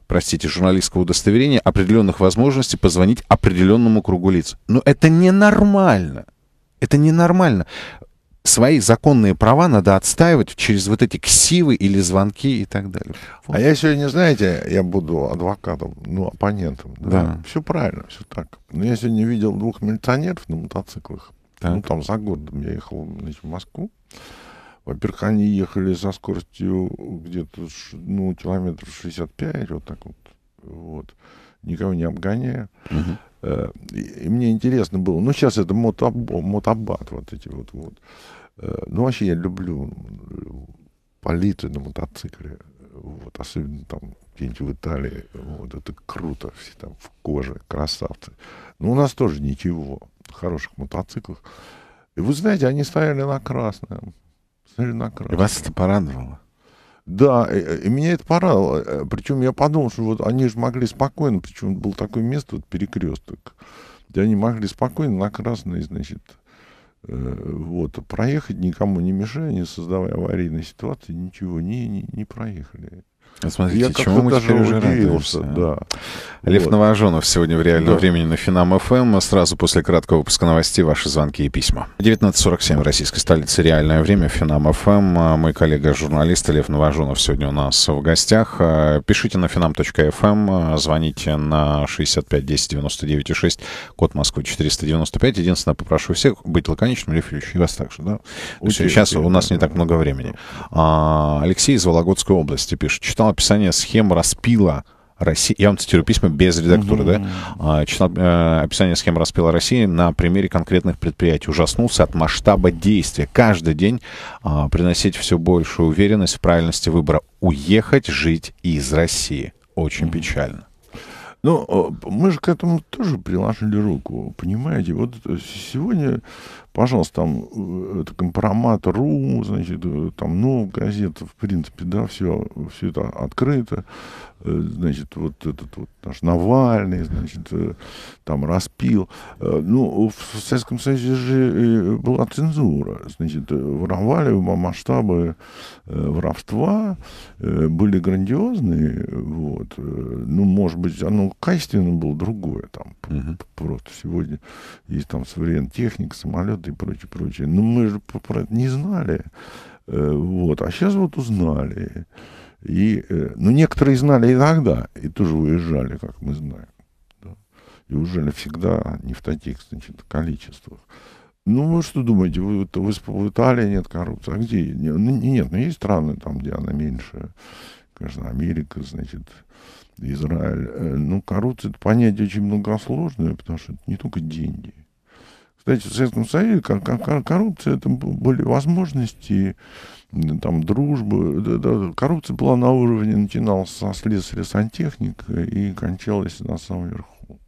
простите, журналистского удостоверения, определенных возможностей позвонить определенному кругу лиц. Но это ненормально. Это ненормально свои законные права надо отстаивать через вот эти ксивы или звонки и так далее. Вот. А я сегодня, знаете, я буду адвокатом, ну, оппонентом. Да. да. Все правильно, все так. Но я сегодня видел двух милиционеров на мотоциклах. Так. Ну, там за городом я ехал значит, в Москву. Во-первых, они ехали со скоростью где-то, ну, километров 65, вот так вот. Вот. Никого не обгоняя. Угу. И мне интересно было, ну, сейчас это мотобат, мотобат вот эти вот, вот. Э, ну, вообще, я люблю полицию на мотоцикле. Вот, особенно там где-нибудь в Италии. Вот, это круто. Все там в коже, красавцы. Но у нас тоже ничего. Хороших мотоциклов. И вы знаете, они стояли на красном. Стояли на красном. И вас это порадовало? Да, и, и меня это порадовало. Э, причем я подумал, что вот они же могли спокойно, причем было такое место, вот перекресток, где они могли спокойно на красный, значит, вот, проехать никому не мешая, не создавая аварийной ситуации, ничего, не, не, не проехали. А смотрите, я чему мы даже удивился, да. Лев вот. Новоженов сегодня в реальном да. времени на Финам ФМ. Эм. Сразу после краткого выпуска новостей ваши звонки и письма. 19.47, российской столице, реальное время, Финам ФМ. Эм. А, мой коллега-журналист Лев Новоженов сегодня у нас в гостях. А, пишите на finam.fm, эм. звоните на 65 10 99 6, код Москвы 495. Единственное, попрошу всех быть лаконичным, Лев Ильич, и вас также, да? Учили, Сейчас у нас не так много времени. Алексей из Вологодской области пишет. Читал читал описание схем распила России, я вам цитирую письма без редактуры, угу. да, а, читал э, описание схем распила России на примере конкретных предприятий, ужаснулся от масштаба действия. Каждый день а, приносить все большую уверенность в правильности выбора, уехать жить из России. Очень угу. печально. Ну, а, мы же к этому тоже приложили руку, понимаете? Вот э, сегодня, пожалуйста, там э, это компромат.ру, значит, э, там много газета, в принципе, да, все, все это открыто. Э, значит, вот этот вот наш Навальный, значит, э, там распил. Э, ну, в Советском Союзе же была цензура, значит, воровали масштабы воровства, были грандиозные, вот. Ну, может быть, оно качественно было другое там, угу. просто сегодня есть там современная техника, самолеты и прочее, прочее. Но мы же про это не знали, вот, а сейчас вот узнали. И, э, ну, некоторые знали иногда, и тоже уезжали, как мы знаем. Да? И уезжали всегда а не в таких, значит, количествах. Ну, вы что думаете, вы, вы, в Италии нет коррупции, а где? Нет, ну, нет, ну, есть страны там, где она меньше, конечно, Америка, значит, Израиль. Э, ну, коррупция — это понятие очень многосложное, потому что это не только деньги. Кстати, в Советском Союзе коррупция — это были возможности там дружбы. Да, да, коррупция была на уровне, начиналась со слесаря сантехника и кончалась на самом верху.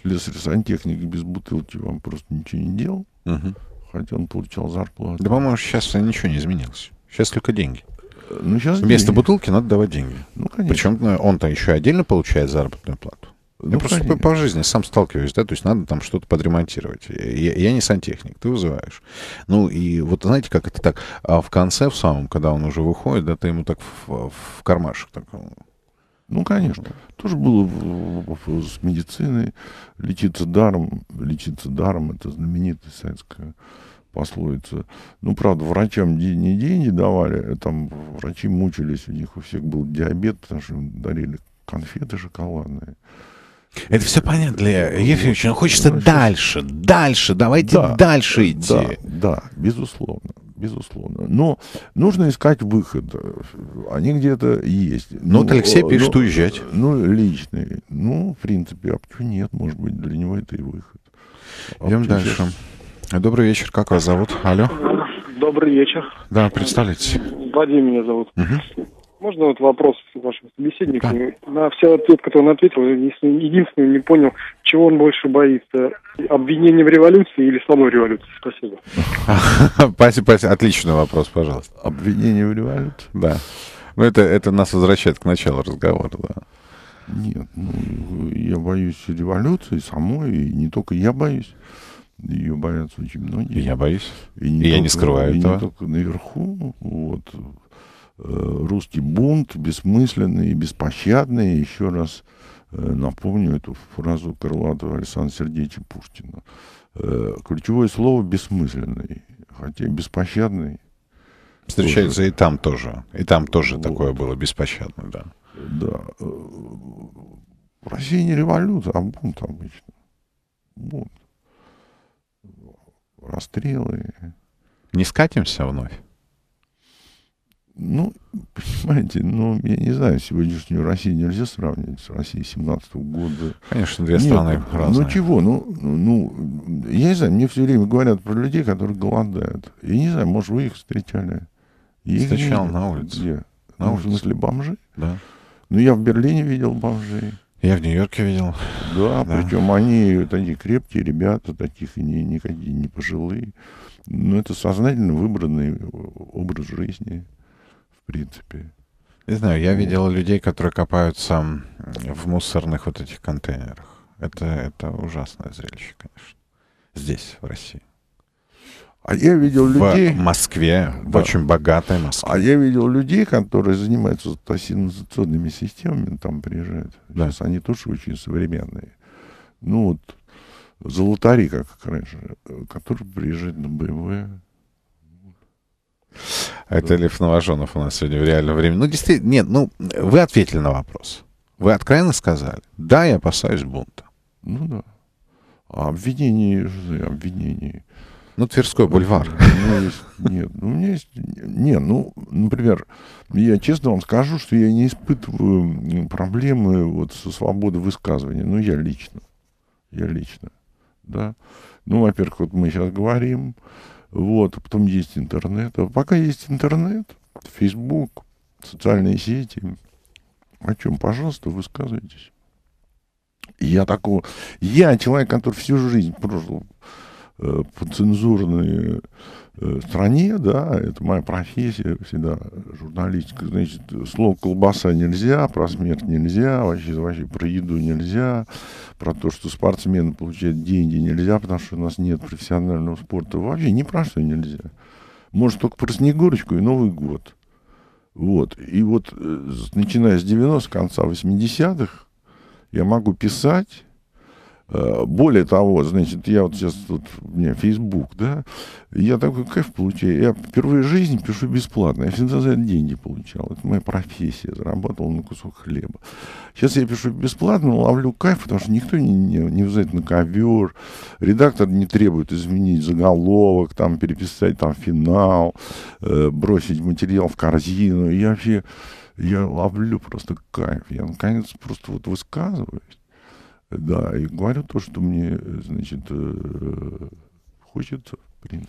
Слесарь сантехник без бутылки вам просто ничего не делал, угу. хотя он получал зарплату. Да, по-моему, сейчас ничего не изменилось. Сейчас только деньги. Ну, сейчас Вместо деньги. бутылки надо давать деньги. Ну, конечно. Причем ну, он-то еще отдельно получает заработную плату. Ну, я просто по, по жизни сам сталкиваюсь, да, то есть надо там что-то подремонтировать. Я, я не сантехник, ты вызываешь. Ну, и вот знаете, как это так, а в конце, в самом, когда он уже выходит, да, ты ему так в, в кармашек так... Э, ну, конечно. Тоже было с медициной. Лечиться даром, лечиться даром, это знаменитая советская пословица. Ну, правда, врачам не деньги давали, а там врачи мучились, у них у всех был диабет, потому что им дарили конфеты шоколадные. Это все понятно для Ефимовича. Но хочется Хорошо. дальше, дальше, давайте да, дальше идти. Да, да, безусловно, безусловно. Но нужно искать выход. Они где-то есть. Но ну, ну, Алексей э, пишет но, ну, уезжать. Ну, личный. Ну, в принципе, а почему нет? Может быть, для него это и выход. А Идем дальше. Сейчас... Добрый вечер. Как вас зовут? Алло. Добрый вечер. Да, представляйтесь. Вадим меня зовут. Угу. Можно вот вопрос вашему собеседнику? Да. На все ответ, который он ответил, единственное, не понял, чего он больше боится. Обвинение в революции или самой революции? Спасибо. <laughs> Спасибо, спасибо. Отличный вопрос, пожалуйста. Обвинение в революции? Да. Ну, это, это нас возвращает к началу разговора, да. Нет, ну, я боюсь революции самой, и не только я боюсь. Ее боятся очень многие. И я боюсь. И, не и только, я не скрываю и этого. не только наверху, вот, Э, русский бунт бессмысленный и беспощадный. Еще раз э, напомню эту фразу Крылатова Александра Сергеевича Пушкина. Э, ключевое слово «бессмысленный», хотя беспощадный. Встречается тоже. и там тоже. И там тоже вот. такое было беспощадно, да. Да. В России не революция, а бунт обычно. Бунт. Расстрелы. Не скатимся вновь? Ну, понимаете, ну, я не знаю, сегодняшнюю Россию нельзя сравнивать с Россией 17 -го года. Конечно, две Нет, страны ну, ну разные. Ну, чего? Ну, ну, я не знаю, мне все время говорят про людей, которые голодают. Я не знаю, может, вы их встречали? Их Встречал нет. на улице. Где? На ну, улице. В смысле, бомжи? Да. Ну, я в Берлине видел бомжей. Я в Нью-Йорке видел. Да, да. причем они такие крепкие ребята, таких и не, никакие не пожилые. Но ну, это сознательно выбранный э, образ жизни принципе. Не знаю, я видел людей, которые копаются в мусорных вот этих контейнерах. Это, это ужасное зрелище, конечно. Здесь, в России. А я видел людей... В Москве, да. в очень богатой Москве. А я видел людей, которые занимаются сигнализационными системами, там приезжают. Да. Сейчас они тоже очень современные. Ну вот, золотари, как раньше, э, которые приезжают на боевое это Лев Новоженов у нас сегодня в реальном времени. Ну, действительно, нет, ну, вы ответили на вопрос. Вы откровенно сказали, да, я опасаюсь бунта. Ну да. А обвинений, обвинений. Ну, Тверской бульвар. Ну, есть, нет, ну, у меня есть... Нет, ну, например, я честно вам скажу, что я не испытываю проблемы вот со свободой высказывания. Ну, я лично. Я лично, да. Ну, во-первых, вот мы сейчас говорим, вот, а потом есть интернет. А пока есть интернет, Facebook, социальные сети, о чем, пожалуйста, высказывайтесь. Я такого... Я человек, который всю жизнь прожил э, по цензурной Э, стране, да, это моя профессия всегда, журналистика, значит, слово колбаса нельзя, про смерть нельзя, вообще, вообще про еду нельзя, про то, что спортсмены получают деньги нельзя, потому что у нас нет профессионального спорта, вообще ни про что нельзя. Может, только про Снегурочку и Новый год. Вот, и вот, э, начиная с 90-х, конца 80-х, я могу писать Э, более того, значит, я вот сейчас тут, у меня Facebook, да, я такой кайф получаю. Я впервые в жизни пишу бесплатно. Я всегда за это деньги получал. Это моя профессия. Зарабатывал на кусок хлеба. Сейчас я пишу бесплатно, ловлю кайф, потому что никто не, не, не вызывает на ковер. Редактор не требует изменить заголовок, там, переписать там финал, э, бросить материал в корзину. Я вообще я ловлю просто кайф. Я, наконец, просто вот высказываюсь. Да, и говорю то, что мне, значит, э, хочется. Блин.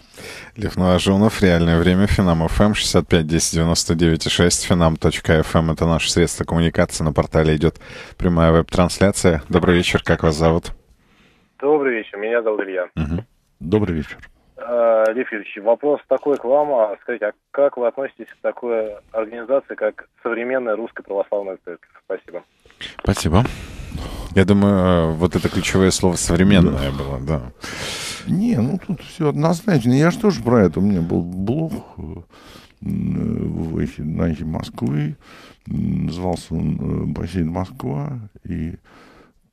Лев Новожонов, реальное время, Финам ФМ, 65 10 99 6, финам.фм, это наше средство коммуникации, на портале идет прямая веб-трансляция. Добрый вечер, как вас зовут? Добрый вечер, меня зовут Илья. Угу. Добрый вечер. Э, Лев Юрьевич, вопрос такой к вам. А, скажите, а как вы относитесь к такой организации, как Современная Русская Православная Церковь? Спасибо. Спасибо. Я думаю, э, вот это ключевое слово современное да. было, да. Не, ну тут все однозначно. Я же тоже про это. У меня был блог э, в эхе, на эхе Москвы. Назывался он э, «Бассейн Москва» и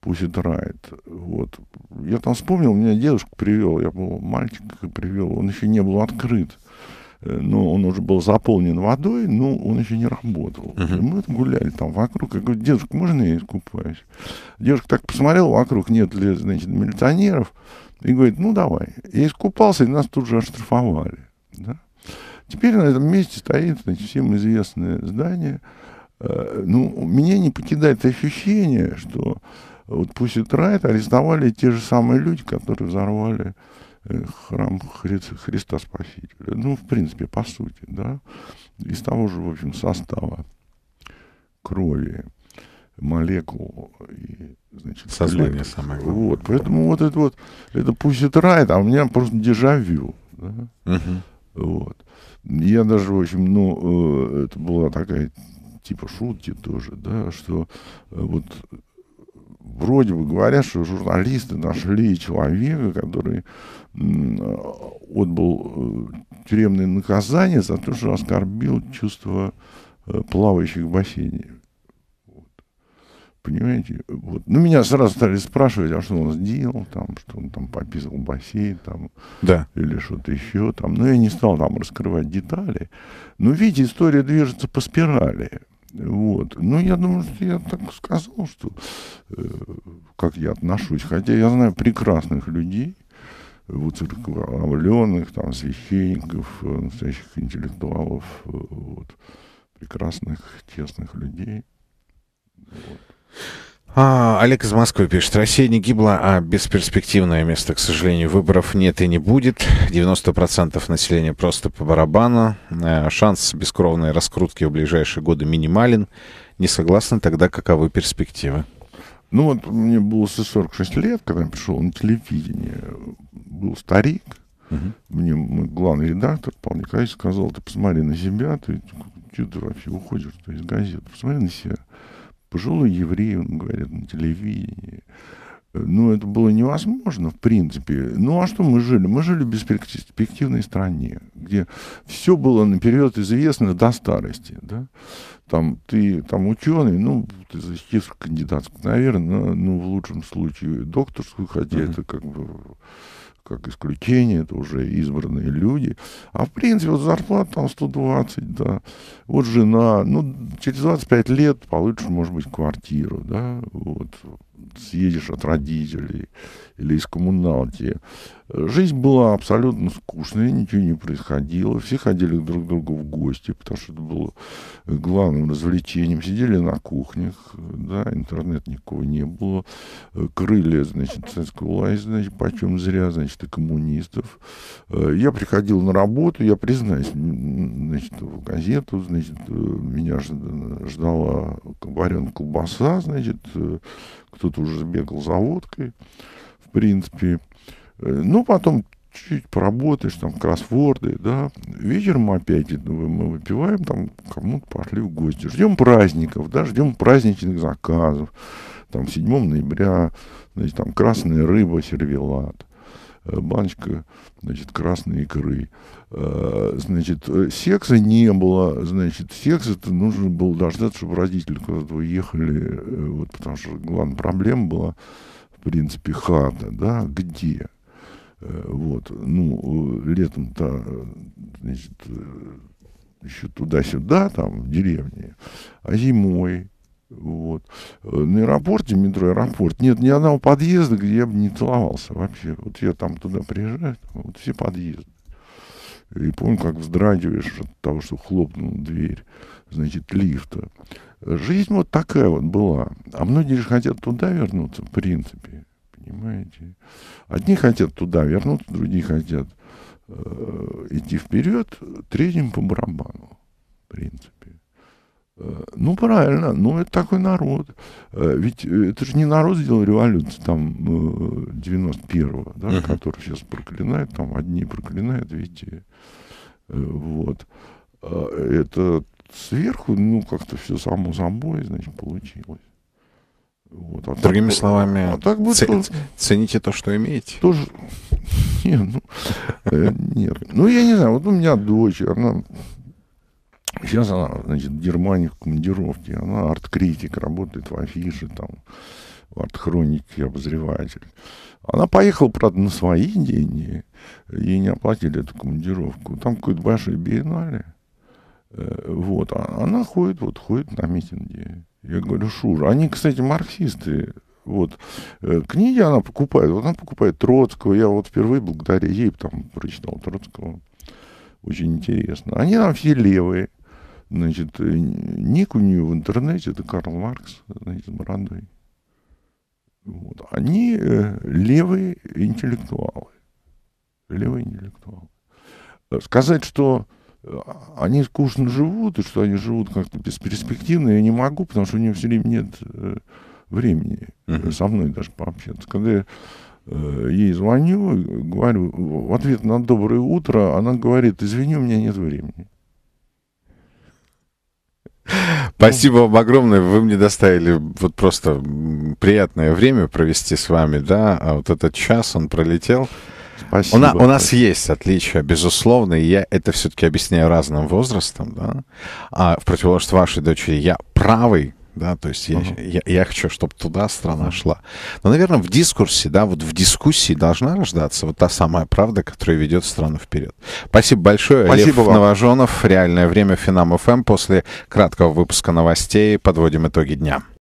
«Пусть это райд». Вот. Я там вспомнил, меня дедушка привел. Я был мальчик, привел. Он еще не был открыт. Э, ну, он уже был заполнен водой, но он еще не работал. Uh-huh. мы там гуляли там вокруг. Я говорю, дедушка, можно я искупаюсь? Девушка так посмотрел вокруг, нет ли, значит, милиционеров. И говорит, ну, давай. Я искупался, и нас тут же оштрафовали. Да? Теперь на этом месте стоит, значит, всем известное здание. Э, ну, меня не покидает ощущение, что вот пусть и Райт арестовали те же самые люди, которые взорвали Э, храм Хри Христа Спасителя. Ну, в принципе, по сути, да, из того же, в общем, состава крови, молекул и, значит, сознание самое главное. Вот, поэтому вот это вот, это пусть это рай, а у меня просто дежавю, да? угу. вот. Я даже, в общем, ну, э, это была такая типа шутки тоже, да, что э, вот вроде бы говорят, что журналисты нашли человека, который э, отбыл э, тюремное наказание за то, что оскорбил чувство э, плавающих в бассейне. Вот. Понимаете? Вот. Ну, меня сразу стали спрашивать, а что он сделал, там, что он там пописал бассейн, там, да. или что-то еще. Там. Но я не стал там раскрывать детали. Но, видите, история движется по спирали. Вот. Ну, я думаю, что я так сказал, что э, как я отношусь. Хотя я знаю прекрасных людей, уцерковленных, там, священников, э, настоящих интеллектуалов, э, вот, прекрасных, честных людей. Вот. А, Олег из Москвы пишет. Россия не гибла, а бесперспективное место, к сожалению, выборов нет и не будет. 90% населения просто по барабану. Э, шанс бескровной раскрутки в ближайшие годы минимален. Не согласны тогда, каковы перспективы? Ну вот мне было 46 лет, когда я пришел на телевидение. Был старик. Угу. Мне мой главный редактор, Павел Николаевич, сказал, ты посмотри на себя, ты что ты вообще уходишь из газет, посмотри на себя пожилой еврей, он говорит на телевидении. Э, ну, это было невозможно, в принципе. Ну, а что мы жили? Мы жили в бесперспективной стране, где все было наперед известно до старости. Да? Там ты там ученый, ну, ты защитишь кандидатскую, наверное, ну, в лучшем случае докторскую, хотя uh-huh. это как бы как исключение, это уже избранные люди. А в принципе, вот зарплата там 120, да, вот жена, ну, через 25 лет получишь, может быть, квартиру, да, вот, съедешь от родителей или из коммуналки. Жизнь была абсолютно скучной ничего не происходило. Все ходили друг к другу в гости, потому что это было главным развлечением. Сидели на кухнях, да, интернет никого не было. Крылья, значит, советскую власть, значит, почем зря, значит, и коммунистов. Я приходил на работу, я признаюсь, значит, в газету, значит, э, меня ждала вареная колбаса, значит, кто-то уже бегал за водкой, в принципе. Э, ну, потом чуть-чуть поработаешь, там, кроссворды, да. Вечером опять мы выпиваем, там, кому-то пошли в гости. Ждем праздников, да, ждем праздничных заказов. Там, 7 ноября, значит, там, красная рыба, сервелат. Э, баночка, значит, красной икры. Э, значит, э, секса не было, значит, секс это нужно было дождаться, чтобы родители куда-то уехали, вот, потому что главная проблема была, в принципе, хата, да, где? Вот, ну, летом-то, значит, еще туда-сюда, там, в деревне, а зимой, вот. Э, на аэропорте, метро аэропорт, нет ни одного подъезда, где я бы не целовался вообще. Вот я там туда приезжаю, вот все подъезды. И помню, как вздрагиваешь от того, что хлопнул дверь, значит, лифта. Жизнь вот такая вот была. А многие же хотят туда вернуться, в принципе. Понимаете? Одни хотят туда вернуться, другие хотят э, идти вперед, третьим по барабану, в принципе. Э, ну, правильно, ну, это такой народ. Э, ведь э, это же не народ сделал революцию там 91-го, да, uh-huh. который сейчас проклинает там одни проклинают, видите. Вот. А это сверху, ну, как-то все само собой, значит, получилось. Вот. А Другими так, словами, а так бы ц- то, цените то, что имеете. Тоже... <laughs> Не, ну, нет. Ну, я не знаю, вот у меня дочь, она сейчас она, значит, в Германии в командировке. Она арт-критик, работает в афише, там, в арт-хронике, обозреватель. Она поехала, правда, на свои деньги. Ей не оплатили эту командировку. Там какой то большой биеннале. Э, вот. А она ходит, вот, ходит на митинги. Я говорю, Шура, они, кстати, марксисты. Вот. Э, книги она покупает. Вот она покупает Троцкого. Я вот впервые благодаря ей там прочитал Троцкого. Очень интересно. Они там все левые. Значит, э, ник у нее в интернете, это Карл Маркс, значит, Брандой. Вот. Они э, левые интеллектуалы. Левые интеллектуалы. Э, сказать, что они скучно живут, и что они живут как-то бесперспективно, я не могу, потому что у них все время нет времени uh-huh. со мной даже пообщаться. Когда я ей звоню, говорю, в ответ на доброе утро, она говорит, извини, у меня нет времени. Спасибо вам огромное. Вы мне доставили вот просто приятное время провести с вами, да. А вот этот час, он пролетел. Спасибо. У, на, у нас есть отличия, безусловно, и я это все-таки объясняю разным возрастом, да. А в противоположность вашей дочери, я правый да, то есть uh-huh. я, я, я хочу, чтобы туда страна uh-huh. шла. Но, наверное, в дискурсе, да, вот в дискуссии должна рождаться вот та самая правда, которая ведет страну вперед. Спасибо большое, Спасибо Лев вам. Новожонов. Реальное время Финам ФМ. После краткого выпуска новостей подводим итоги дня.